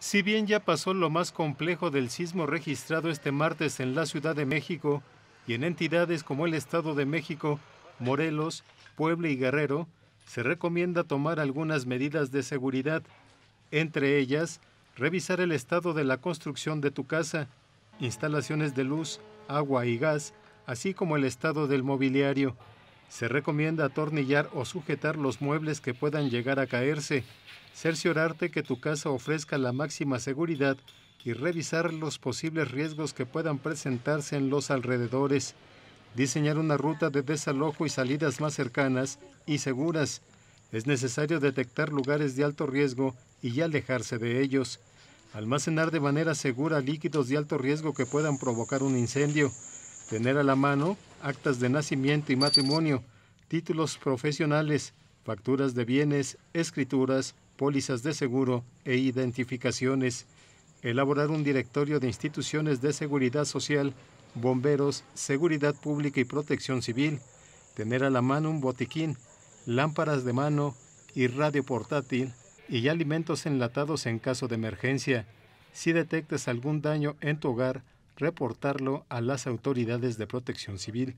Si bien ya pasó lo más complejo del sismo registrado este martes en la Ciudad de México y en entidades como el Estado de México, Morelos, Puebla y Guerrero, se recomienda tomar algunas medidas de seguridad, entre ellas revisar el estado de la construcción de tu casa, instalaciones de luz, agua y gas, así como el estado del mobiliario. Se recomienda atornillar o sujetar los muebles que puedan llegar a caerse, cerciorarte que tu casa ofrezca la máxima seguridad y revisar los posibles riesgos que puedan presentarse en los alrededores. Diseñar una ruta de desalojo y salidas más cercanas y seguras. Es necesario detectar lugares de alto riesgo y alejarse de ellos. Almacenar de manera segura líquidos de alto riesgo que puedan provocar un incendio. Tener a la mano actas de nacimiento y matrimonio, títulos profesionales, facturas de bienes, escrituras, pólizas de seguro e identificaciones, elaborar un directorio de instituciones de seguridad social, bomberos, seguridad pública y protección civil, tener a la mano un botiquín, lámparas de mano y radio portátil y alimentos enlatados en caso de emergencia. Si detectas algún daño en tu hogar, reportarlo a las autoridades de protección civil.